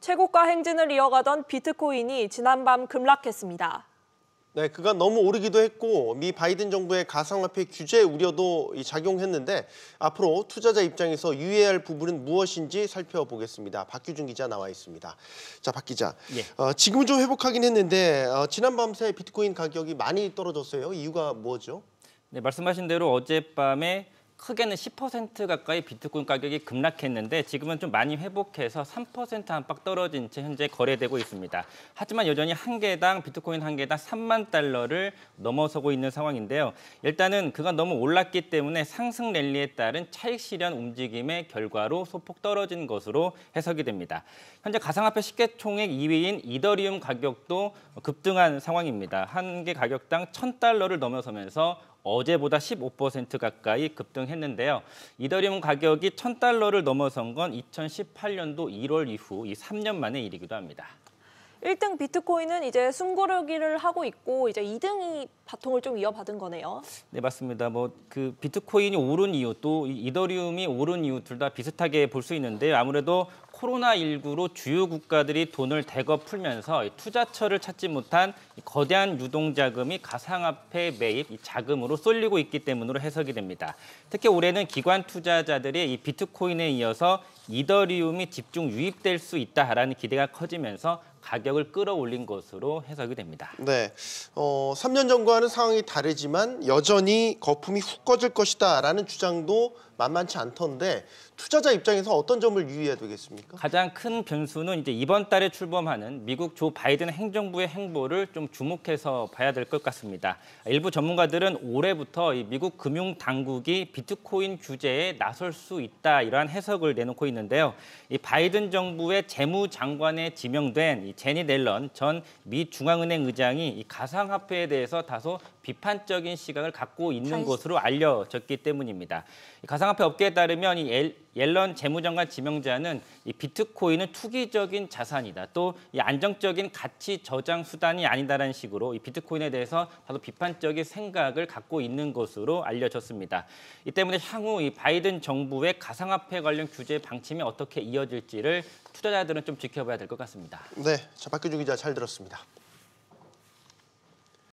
최고가 행진을 이어가던 비트코인이 지난밤 급락했습니다. 네, 그간 너무 오르기도 했고 미 바이든 정부의 가상화폐 규제 우려도 작용했는데 앞으로 투자자 입장에서 유의해야 할 부분은 무엇인지 살펴보겠습니다. 박규준 기자 나와 있습니다. 자, 박 기자. 예. 어, 지금은 좀 회복하긴 했는데 어, 지난 밤새 비트코인 가격이 많이 떨어졌어요. 이유가 뭐죠? 네, 말씀하신 대로 어젯밤에 크게는 10% 가까이 비트코인 가격이 급락했는데 지금은 좀 많이 회복해서 3% 안팎 떨어진 채 현재 거래되고 있습니다. 하지만 여전히 한 개당 비트코인 한 개당 3만 달러를 넘어서고 있는 상황인데요. 일단은 그가 너무 올랐기 때문에 상승 랠리에 따른 차익 실현 움직임의 결과로 소폭 떨어진 것으로 해석이 됩니다. 현재 가상화폐 시계총액 2위인 이더리움 가격도 급등한 상황입니다. 한 개 가격당 1,000달러를 넘어서면서 어제보다 15% 가까이 급등했는데요. 이더리움 가격이 1000달러를 넘어선 건 2018년도 1월 이후 이 3년 만의 일이기도 합니다. 1등 비트코인은 이제 숨고르기를 하고 있고 이제 2등이 바통을 좀 이어받은 거네요. 네 맞습니다. 뭐 그 비트코인이 오른 이유 또 이더리움이 오른 이유 둘 다 비슷하게 볼 수 있는데 아무래도 코로나19로 주요 국가들이 돈을 대거 풀면서 투자처를 찾지 못한 거대한 유동자금이 가상화폐 매입 자금으로 쏠리고 있기 때문으로 해석이 됩니다. 특히 올해는 기관 투자자들이 이 비트코인에 이어서 이더리움이 집중 유입될 수 있다라는 기대가 커지면서 가격을 끌어올린 것으로 해석이 됩니다. 네, 어, 3년 전과는 상황이 다르지만 여전히 거품이 훅 꺼질 것이다라는 주장도 만만치 않던데 투자자 입장에서 어떤 점을 유의해야 되겠습니까? 가장 큰 변수는 이제 이번 달에 출범하는 미국 조 바이든 행정부의 행보를 좀 주목해서 봐야 될 것 같습니다. 일부 전문가들은 올해부터 미국 금융 당국이 비트코인 규제에 나설 수 있다 이러한 해석을 내놓고 있는데요. 이 바이든 정부의 재무장관에 지명된 제니 넬런 전 미 중앙은행 의장이 이 가상화폐에 대해서 다소 비판적인 시각을 갖고 있는 것으로 알려졌기 때문입니다. 가상화폐 업계에 따르면 이 L, 옐런 재무장관 지명자는 이 비트코인은 투기적인 자산이다. 또 이 안정적인 가치 저장 수단이 아니다라는 식으로 이 비트코인에 대해서 다소 비판적인 생각을 갖고 있는 것으로 알려졌습니다. 이 때문에 향후 이 바이든 정부의 가상화폐 관련 규제 방침이 어떻게 이어질지를 투자자들은 좀 지켜봐야 될 것 같습니다. 네, 자 박규주 기자 잘 들었습니다.